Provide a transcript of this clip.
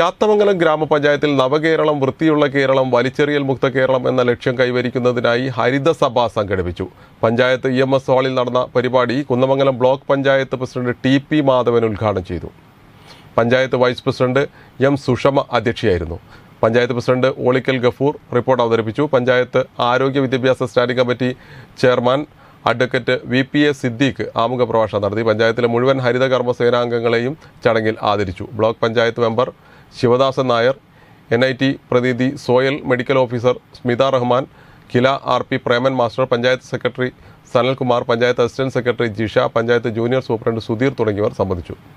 ചാത്തമംഗലം ഗ്രാമപഞ്ചായത്തിൽ നവകേരളം വൃത്തിയുള്ള കേരളം വലിച്ചെറിയൽ മുക്ത കേരളം എന്ന ലക്ഷ്യം കൈവരിക്കുന്നതിനായി ഹരിതസഭ സംഘടിപ്പിച്ചു പഞ്ചായത്ത് ഇ എം എസ് ഹാളിൽ നടന്ന പരിപാടി Kunnamangalam block panchayat president T P Madhavan ഉദ്ഘാടനം ചെയ്തു panchayat vice president M Sushama അധ്യക്ഷയായിരുന്നു പഞ്ചായത്ത് പ്രസിഡന്റ് ഓളിക്കൽ ഗഫൂർ റിപ്പോർട്ട് അവതരിപ്പിച്ചു പഞ്ചായത്ത് ആരോഗ്യ വിദ്യാഭ്യാസ standing committee chairman advocate V P A Siddique ആമുഖ പ്രഭാഷണം നടത്തി പഞ്ചായത്തിലെ മുഴുവൻ ഹരിതകർമ്മ സേനാംഗങ്ങളെയും ചടങ്ങിൽ ആദരിച്ചു block panchayat member Sivadasan Nair N I T പ്രതിനിധി Soyal medical officer Smitha Rahman KILA R P Preman master panchayat secretary Sanalkumar panchayat assistant secretary Jisha panchayat junior superintendent Sudheer തുടങ്ങിയവർ സംബന്ധിച്ചു